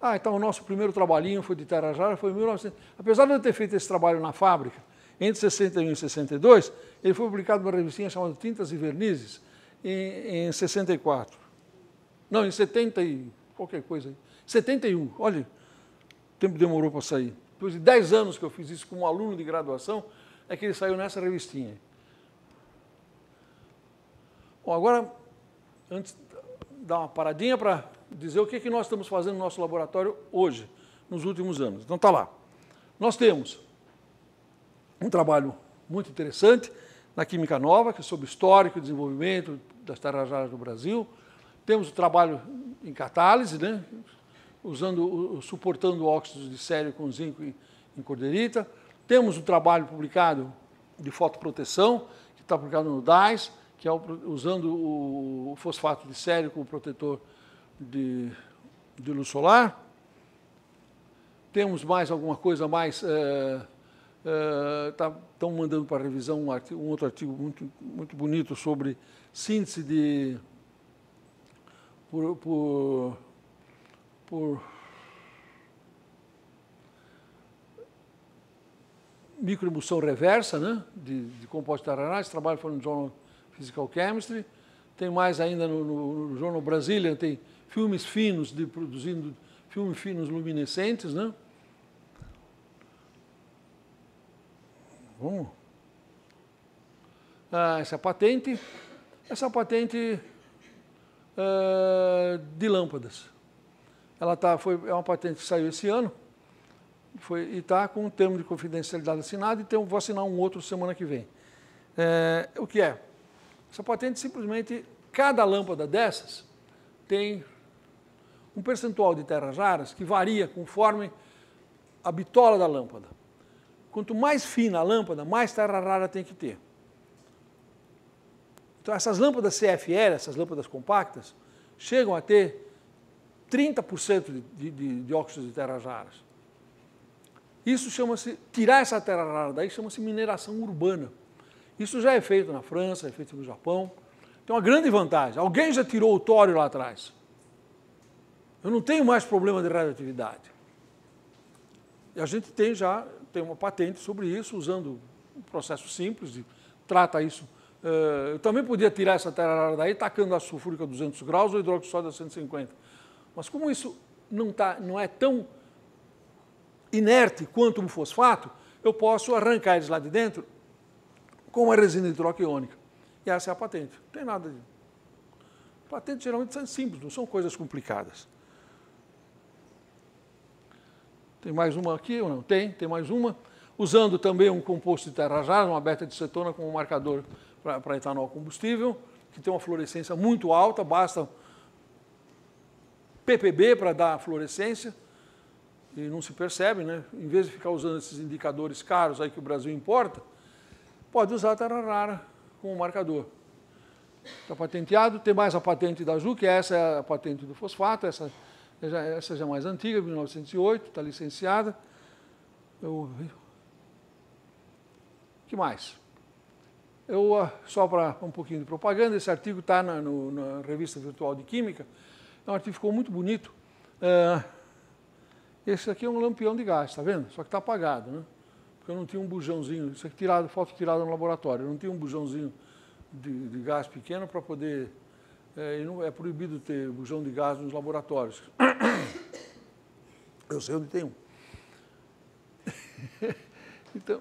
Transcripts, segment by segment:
Ah, então o nosso primeiro trabalhinho foi de Tarajara, foi em 1900. Apesar de eu ter feito esse trabalho na fábrica, entre 61 e 62, ele foi publicado numa revistinha chamada Tintas e Vernizes, em, em 64. Não, em 70 e qualquer coisa. aí. 71, olha, o tempo demorou para sair. Depois de 10 anos que eu fiz isso como aluno de graduação, é que ele saiu nessa revistinha. Bom, agora, antes, dar uma paradinha para dizer o que, é que nós estamos fazendo no nosso laboratório hoje, nos últimos anos. Então está lá. Nós temos um trabalho muito interessante na Química Nova, que é sobre histórico e desenvolvimento das tarrajaras do Brasil. Temos o trabalho em catálise, né? Usando, suportando óxidos de sério com zinco em corderita. Temos o um trabalho publicado de fotoproteção, que está publicado no DAIS, que é usando o fosfato de sério como protetor de, de luz solar. Temos mais alguma coisa mais. Estão eh, eh, tá, é, é, mandando para revisão um, artigo, um, outro artigo muito, muito bonito sobre síntese de. por, por, por microemulsão reversa, né, de, de compostos terrenais esse trabalho foi no Journal Physical Chemistry. Tem mais ainda no, no, no Journal Brasília, tem filmes finos, de, produzindo filmes finos luminescentes, né? Vamos. Ah, essa patente, essa patente eh, de lâmpadas. Ela tá, foi, é uma patente que saiu esse ano foi, e está com um termo de confidencialidade assinado e então tem, vou assinar um outro semana que vem. É, o que é? Essa patente simplesmente, cada lâmpada dessas tem um percentual de terras raras que varia conforme a bitola da lâmpada. Quanto mais fina a lâmpada, mais terra rara tem que ter. Então, essas lâmpadas CFL, essas lâmpadas compactas, chegam a ter 30% de, de, de óxidos de terras raras. Isso chama-se, tirar essa terra rara daí chama-se mineração urbana. Isso já é feito na França, é feito no Japão. Tem uma grande vantagem. Alguém já tirou o tório lá atrás. Eu não tenho mais problema de radioatividade. E a gente tem já tem uma patente sobre isso, usando um processo simples, de, trata isso. Eh, eu também podia tirar essa terra daí, tacando a sulfúrica a 200 graus ou hidróxido de sódio a 150. Mas como isso não, tá, não é tão inerte quanto um fosfato, eu posso arrancar eles lá de dentro com uma resina hidroquiônica. E essa é a patente. Não tem nada de. Patentes geralmente são simples, não são coisas complicadas. Tem mais uma aqui ou não? Tem, tem mais uma. Usando também um composto de terra uma beta-dicetona como marcador para etanol combustível, que tem uma fluorescência muito alta, basta PPB para dar fluorescência, e não se percebe, né? Em vez de ficar usando esses indicadores caros aí que o Brasil importa, pode usar a terra rara como marcador. Está patenteado, tem mais a patente da Ju, que essa é a patente do fosfato, essa é essa já é mais antiga, 1908, está licenciada. Eu... que mais? Eu, ah, só para um pouquinho de propaganda, esse artigo está na, no, na revista virtual de Química. É um artigo que ficou muito bonito. É, esse aqui é um lampião de gás, está vendo? Só que está apagado, né? Porque eu não tinha um bujãozinho, isso aqui tirado, foto tirada no laboratório, eu não tinha um bujãozinho de, de gás pequeno para poder. É, é proibido ter bujão de gás nos laboratórios. Eu sei onde tem um. então,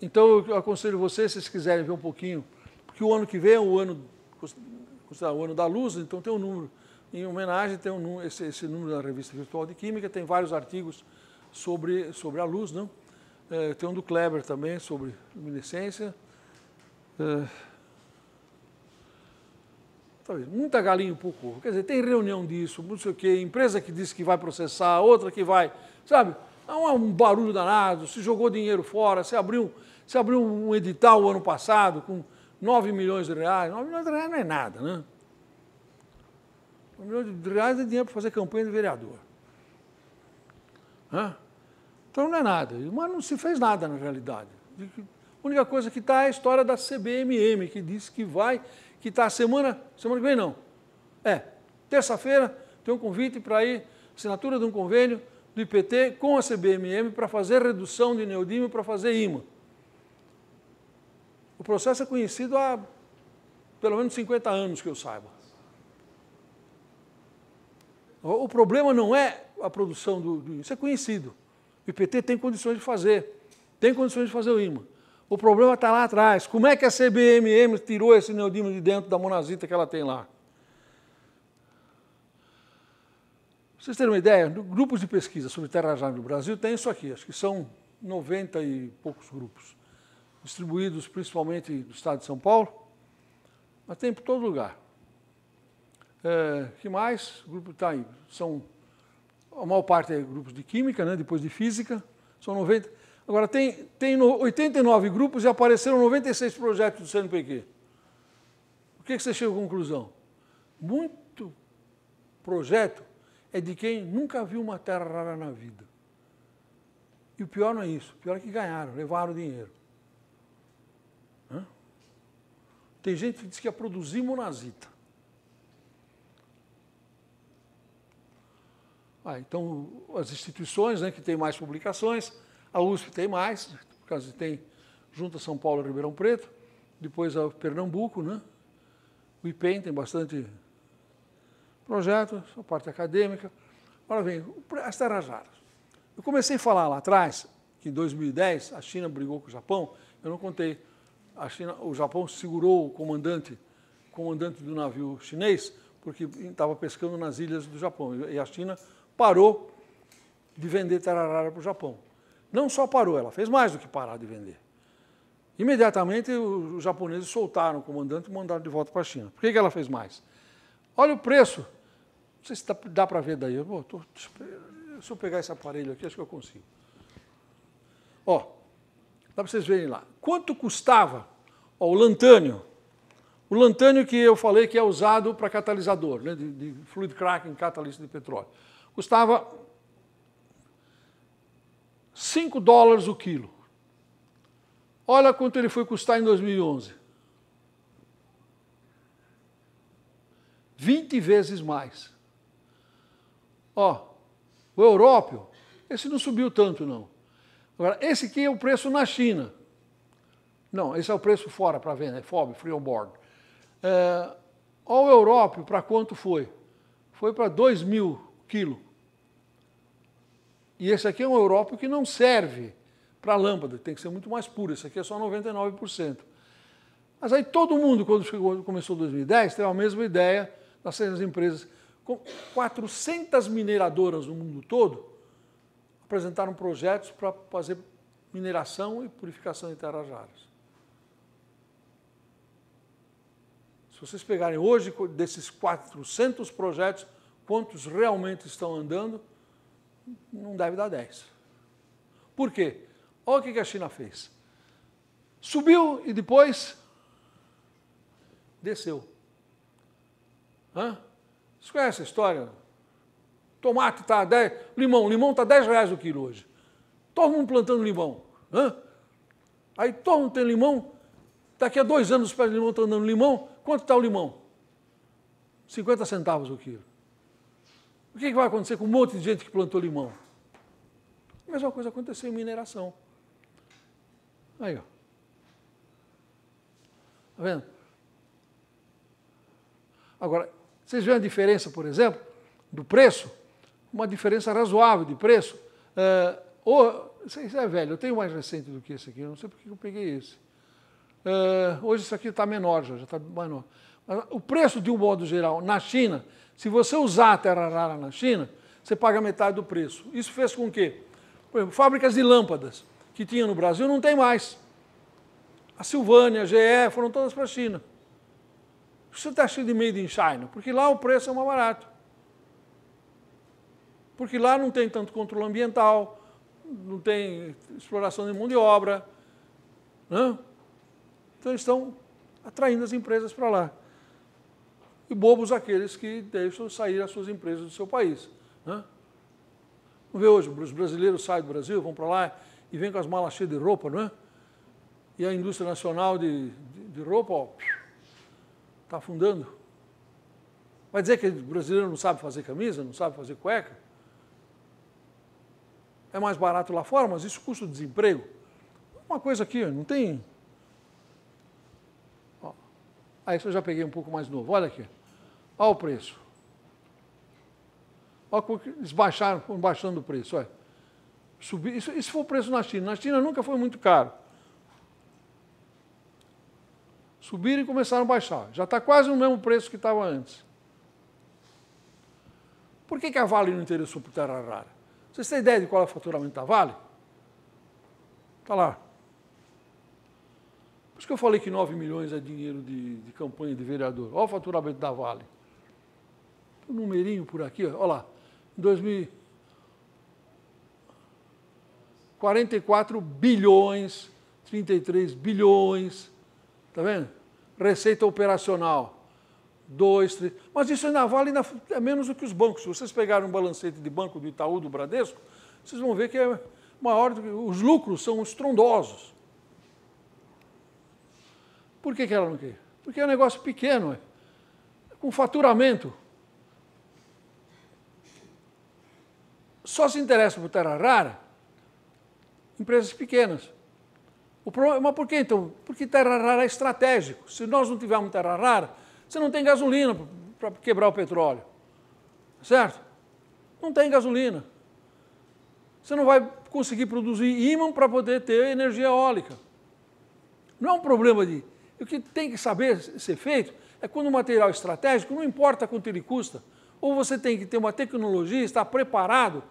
então eu aconselho vocês, se vocês quiserem ver um pouquinho, porque o ano que vem é o ano, o ano da luz, então tem um número. Em homenagem, tem um, esse, esse número da revista Virtual de Química, tem vários artigos sobre, sobre a luz, não? Né? É, tem um do Kleber também, sobre luminescência. É, Talvez, muita galinha e pouco Quer dizer, tem reunião disso, não sei o quê, empresa que disse que vai processar, outra que vai, sabe? Não é um barulho danado, se jogou dinheiro fora, se abriu, se abriu um edital o ano passado com 9 milhões de reais. 9 milhões de reais não é nada, né? 9 milhões de reais é dinheiro para fazer campanha de vereador. Hã? Então não é nada. Mas não se fez nada na realidade. A única coisa que está é a história da CBMM, que disse que vai que está semana, semana que vem não. É, terça-feira tem um convite para ir, assinatura de um convênio do IPT com a CBMM para fazer redução de neodímio para fazer imã. O processo é conhecido há pelo menos 50 anos que eu saiba. O problema não é a produção do, do isso é conhecido. O IPT tem condições de fazer, tem condições de fazer o imã. O problema está lá atrás. Como é que a CBMM tirou esse neodímio de dentro da monazita que ela tem lá? Pra vocês terem uma ideia, grupos de pesquisa sobre terrajame no Brasil tem isso aqui, acho que são 90 e poucos grupos, distribuídos principalmente no estado de São Paulo, mas tem por todo lugar. É, que mais? O grupo está aí. São, a maior parte é grupos de química, né, depois de física, são 90. Agora, tem, tem 89 grupos e apareceram 96 projetos do CNPq. O que, é que você chega à conclusão? Muito projeto é de quem nunca viu uma terra rara na vida. E o pior não é isso. O pior é que ganharam, levaram dinheiro. Hã? Tem gente que diz que ia é produzir monazita. Ah, então, as instituições né, que têm mais publicações a USP tem mais, por causa tem junto a São Paulo e Ribeirão Preto, depois a Pernambuco, né? O IPEM tem bastante projeto, a parte acadêmica. Agora vem, as terras raras. Eu comecei a falar lá atrás, que em 2010 a China brigou com o Japão, eu não contei. A China, o Japão segurou o comandante, comandante do navio chinês, porque estava pescando nas ilhas do Japão. E a China parou de vender terra rara para o Japão. Não só parou, ela fez mais do que parar de vender. Imediatamente os japoneses soltaram o comandante e mandaram de volta para a China. Por que, que ela fez mais? Olha o preço. Não sei se dá, dá para ver daí. tô, se eu pegar esse aparelho aqui, acho que eu consigo. Ó, dá para vocês verem lá. Quanto custava o lantânio? O lantânio que eu falei que é usado para catalisador, né, de, de fluid cracking, catalista de petróleo. Custava 5 dólares o quilo. Olha quanto ele foi custar em 2011. 20 vezes mais. Ó, o europeu, esse não subiu tanto não. Agora, esse aqui é o preço na China. Não, esse é o preço fora para venda, é FOB, Free On Board. É, ó, o europeu, para quanto foi? Foi para 2 mil quilos. E esse aqui é um Europa que não serve para lâmpada, tem que ser muito mais puro. Esse aqui é só 99%. Mas aí todo mundo, quando chegou, começou 2010, teve a mesma ideia das empresas. Com 400 mineradoras no mundo todo apresentaram projetos para fazer mineração e purificação de terras raras. Se vocês pegarem hoje, desses 400 projetos, quantos realmente estão andando? não deve dar 10. Por quê? Olha o que a China fez. Subiu e depois desceu. Hã? Vocês conhecem a história? Tomate está 10, limão, limão está 10 reais o quilo hoje. Todo mundo plantando limão. Hã? Aí todo mundo tem limão, daqui a dois anos os pés de limão estão dando limão, quanto está o limão? 50 centavos o quilo. O que, é que vai acontecer com um monte de gente que plantou limão? A mesma coisa aconteceu em mineração. Aí, ó. Tá vendo? Agora, vocês veem a diferença, por exemplo, do preço? Uma diferença razoável de preço. É, ou, isso é velho, eu tenho mais recente do que esse aqui, eu não sei porque eu peguei esse. É, hoje isso aqui está menor, já está menor. Mas o preço, de um modo geral, na China, se você usar a terra rara na China, você paga metade do preço. Isso fez com que, por exemplo, fábricas de lâmpadas que tinha no Brasil não tem mais. A Silvânia, a GE, foram todas para a China. Você está cheio de made in China, porque lá o preço é mais barato. Porque lá não tem tanto controle ambiental, não tem exploração de mão de obra. Né? Então, eles estão atraindo as empresas para lá e bobos aqueles que deixam sair as suas empresas do seu país. Né? Vamos ver hoje, os brasileiros saem do Brasil, vão para lá e vêm com as malas cheias de roupa, não é? E a indústria nacional de, de, de roupa está afundando. Vai dizer que o brasileiro não sabe fazer camisa, não sabe fazer cueca? É mais barato lá fora, mas isso custa o desemprego. Uma coisa aqui, não tem. Ó, aí eu já peguei um pouco mais novo, olha aqui. Olha o preço. Olha como eles baixaram, foram baixando o preço. Olha. Subir, isso, isso foi o preço na China. Na China nunca foi muito caro. Subiram e começaram a baixar. Já está quase no mesmo preço que estava antes. Por que, que a Vale não interessou por terra rara? Vocês têm ideia de qual é o faturamento da Vale? Está lá. Por isso que eu falei que 9 milhões é dinheiro de, de campanha de vereador. Olha o faturamento da Vale um numerinho por aqui, olha lá, em 2000, 44 bilhões, 33 bilhões, tá vendo? Receita operacional, 2, 3, mas isso ainda vale ainda, é menos do que os bancos. Se vocês pegarem um balancete de banco do Itaú, do Bradesco, vocês vão ver que é maior, os lucros são estrondosos. Por que, que ela não quer? Porque é um negócio pequeno, é com faturamento. só se interessam por terra rara empresas pequenas. O problema, mas por que então? Porque terra rara é estratégico. Se nós não tivermos terra rara, você não tem gasolina para quebrar o petróleo. Certo? Não tem gasolina. Você não vai conseguir produzir ímã para poder ter energia eólica. Não é um problema de. O que tem que saber ser feito é quando o material estratégico, não importa quanto ele custa, ou você tem que ter uma tecnologia, estar preparado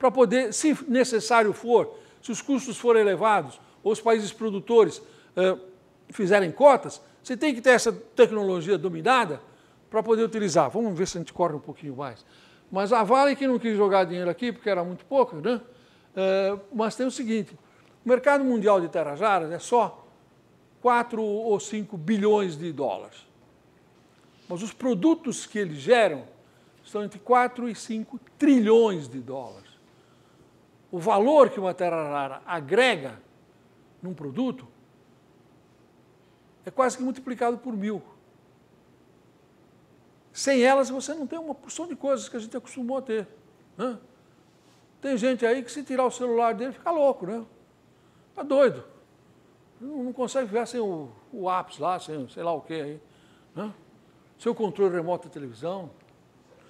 para poder, se necessário for, se os custos forem elevados, ou os países produtores eh, fizerem cotas, você tem que ter essa tecnologia dominada para poder utilizar. Vamos ver se a gente corre um pouquinho mais. Mas a Vale que não quis jogar dinheiro aqui, porque era muito pouco, né? Eh, mas tem o seguinte, o mercado mundial de terra raras é só 4 ou 5 bilhões de dólares. Mas os produtos que eles geram estão entre 4 e 5 trilhões de dólares o valor que uma terra rara agrega num produto é quase que multiplicado por mil. Sem elas você não tem uma porção de coisas que a gente acostumou a ter. Né? Tem gente aí que se tirar o celular dele fica louco, né? Está doido. Não consegue ficar sem o, o apps lá, sem sei lá o que aí. Né? Seu controle remoto da televisão.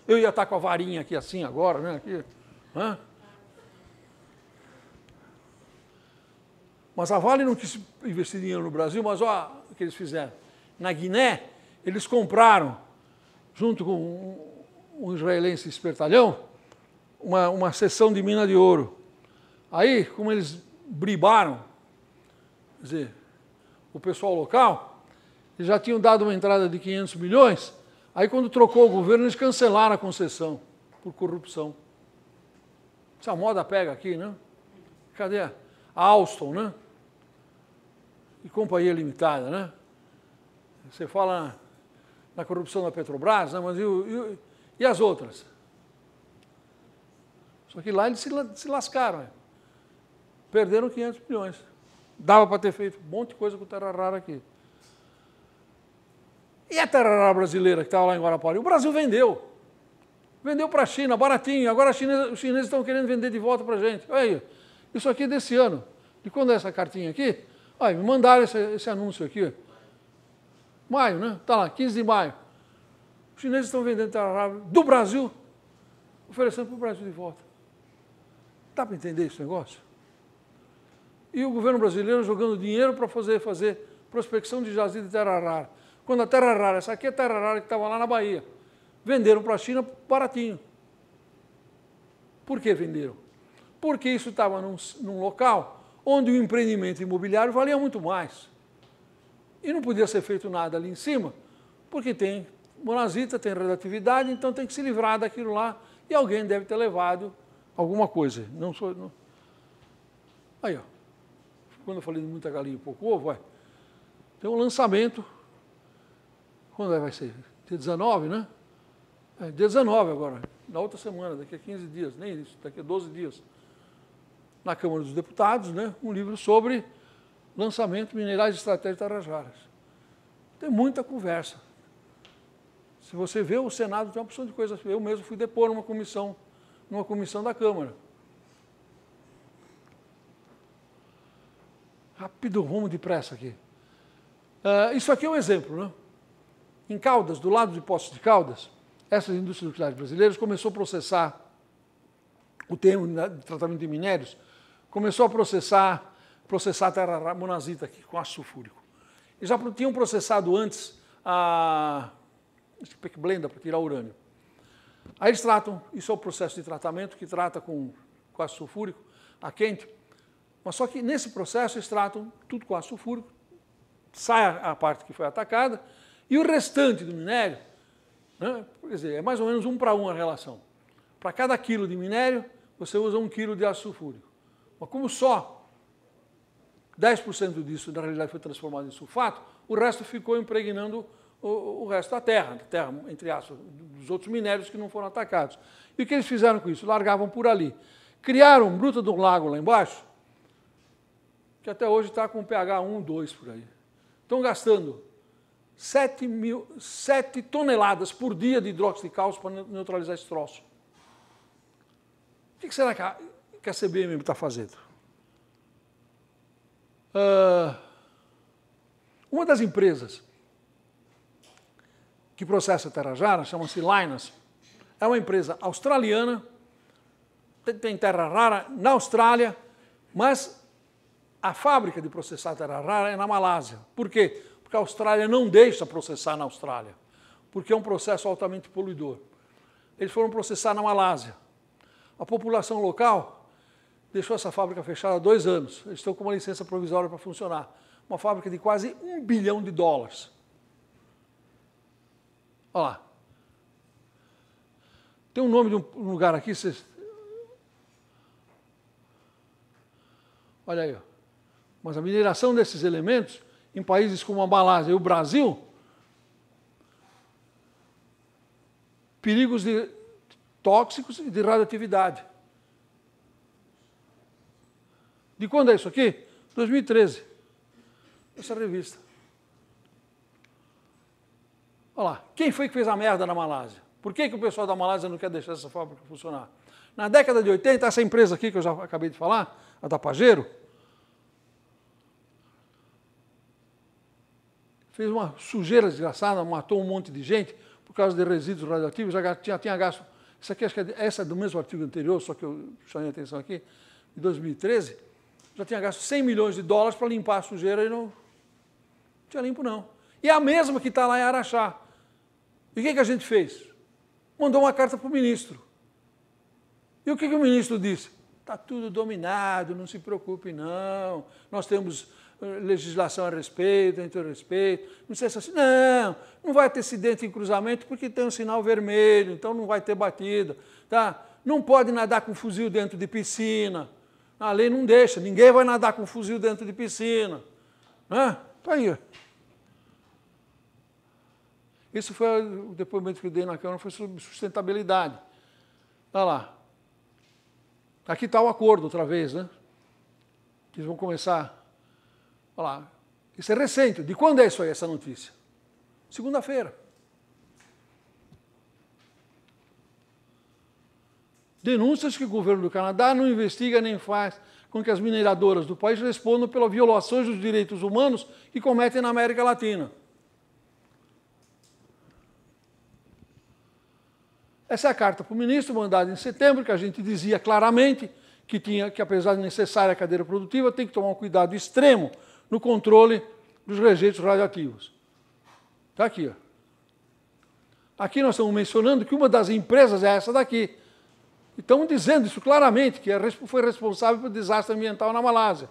Eu ia estar com a varinha aqui assim agora, né? Aqui, né? Mas a Vale não quis investir dinheiro no Brasil, mas olha o que eles fizeram. Na Guiné, eles compraram, junto com um, um israelense espertalhão, uma, uma seção de mina de ouro. Aí, como eles bribaram, quer dizer, o pessoal local, eles já tinham dado uma entrada de 500 milhões, aí quando trocou o governo, eles cancelaram a concessão por corrupção. Essa moda pega aqui, né? Cadê? A Alston, né? e Companhia Limitada, né? Você fala na, corrupção da Petrobras, né? mas e, e, e, as outras? Só que lá eles se, se lascaram. Né? Perderam 500 milhões. Dava para ter feito um monte de coisa com terra rara aqui. E a terra rara brasileira que estava lá em Guarapari? O Brasil vendeu. Vendeu para a China, baratinho. Agora os chineses estão querendo vender de volta para a gente. Olha aí, isso aqui é desse ano. De quando é essa cartinha aqui? Olha, me mandaram esse, esse anúncio aqui. Maio, né? Tá lá, 15 de maio. Os chineses estão vendendo rara do Brasil, oferecendo para o Brasil de volta. Dá para entender esse negócio? E o governo brasileiro jogando dinheiro para fazer, fazer prospecção de jazida de terra rara. Quando a terra rara, essa aqui é a terra rara que estava lá na Bahia. Venderam para a China baratinho. Por que venderam? Porque isso estava num, num local onde o empreendimento imobiliário valia muito mais. E não podia ser feito nada ali em cima, porque tem monazita, tem relatividade, então tem que se livrar daquilo lá e alguém deve ter levado alguma coisa. Não sou. Não... Aí, ó. Quando eu falei de muita galinha e pouco ovo, Tem um lançamento. Quando é vai ser? Dia 19, né? É, dia 19 agora. Na outra semana, daqui a 15 dias, nem isso, daqui a 12 dias na Câmara dos Deputados, né, um livro sobre lançamento minerais estratégicos de Tarajaras. Tem muita conversa. Se você vê o Senado, tem uma opção de coisas. Eu mesmo fui depor numa comissão, numa comissão da Câmara. Rápido, rumo depressa aqui. Uh, isso aqui é um exemplo. Né? Em Caldas, do lado de Poços de Caldas, essas indústrias nucleares brasileiras começou a processar o termo de tratamento de minérios começou a processar, processar a terra monazita aqui com ácido sulfúrico. E já tinham processado antes a Peck Blenda para tirar urânio. Aí eles tratam, isso é o processo de tratamento que trata com, com ácido sulfúrico, a quente. Mas só que nesse processo eles tratam tudo com ácido sulfúrico, sai a, a parte que foi atacada, e o restante do minério, né, quer dizer, é mais ou menos um para um a relação. Para cada quilo de minério, você usa um quilo de ácido sulfúrico. Mas como só 10% disso na realidade foi transformado em sulfato, o resto ficou impregnando o, o resto da terra, da terra, entre aspas, dos outros minérios que não foram atacados. E o que eles fizeram com isso? Largavam por ali. Criaram um bruta de um lago lá embaixo, que até hoje está com pH 1, 2 por aí. Estão gastando 7, mil, 7 toneladas por dia de hidróxido de cálcio para neutralizar esse troço. O que será que que a CBM está fazendo? Uh, uma das empresas que processa Terra chama-se Linus. É uma empresa australiana, tem terra rara na Austrália, mas a fábrica de processar terra rara é na Malásia. Por quê? Porque a Austrália não deixa processar na Austrália, porque é um processo altamente poluidor. Eles foram processar na Malásia. A população local deixou essa fábrica fechada há dois anos. Eles estão com uma licença provisória para funcionar. Uma fábrica de quase um bilhão de dólares. Olha lá. Tem um nome de um lugar aqui, vocês... Olha aí. Mas a mineração desses elementos, em países como a Malásia e o Brasil, perigos de tóxicos e de radioatividade. De quando é isso aqui? 2013. Essa revista. Olha lá. Quem foi que fez a merda na Malásia? Por que, que o pessoal da Malásia não quer deixar essa fábrica funcionar? Na década de 80, essa empresa aqui que eu já acabei de falar, a Tapajero, fez uma sujeira desgraçada, matou um monte de gente por causa de resíduos radioativos, já tinha, tinha gasto. Isso aqui, acho que é, essa é do mesmo artigo anterior, só que eu chamei a atenção aqui, de 2013 já tinha gasto 100 milhões de dólares para limpar a sujeira e não, tinha limpo, não. E é a mesma que está lá em Araxá. E o que, que a gente fez? Mandou uma carta para o ministro. E o que, que o ministro disse? Está tudo dominado, não se preocupe, não. Nós temos eh, legislação a respeito, entre respeito. Não sei se assim, não, não vai ter acidente em cruzamento porque tem um sinal vermelho, então não vai ter batida. Tá? Não pode nadar com fuzil dentro de piscina. A lei não deixa, ninguém vai nadar com fuzil dentro de piscina. Né? Tá aí. Isso foi o depoimento que eu dei na Câmara, foi sobre sustentabilidade. Olha tá lá. Aqui está o acordo outra vez, né? Eles vão começar. Olha lá. Isso é recente. De quando é isso aí, essa notícia? Segunda-feira. Denúncias que o governo do Canadá não investiga nem faz com que as mineradoras do país respondam pelas violações dos direitos humanos que cometem na América Latina. Essa é a carta para o ministro, mandada em setembro, que a gente dizia claramente que tinha que, apesar de necessária a cadeira produtiva, tem que tomar um cuidado extremo no controle dos rejeitos radioativos. Está aqui. Ó. Aqui nós estamos mencionando que uma das empresas é essa daqui, estão dizendo isso claramente, que é foi responsável pelo desastre ambiental na Malásia.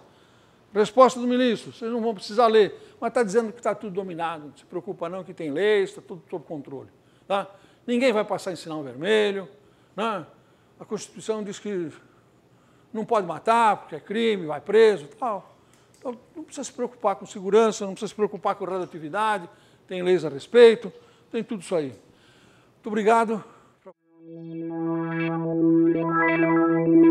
Resposta do ministro, vocês não vão precisar ler, mas está dizendo que está tudo dominado, não se preocupa não, que tem leis, está tudo sob controle. Tá? Ninguém vai passar em sinal vermelho. Né? A Constituição diz que não pode matar, porque é crime, vai preso tal. Então, não precisa se preocupar com segurança, não precisa se preocupar com radioatividade, tem leis a respeito, tem tudo isso aí. Muito obrigado. Thank you.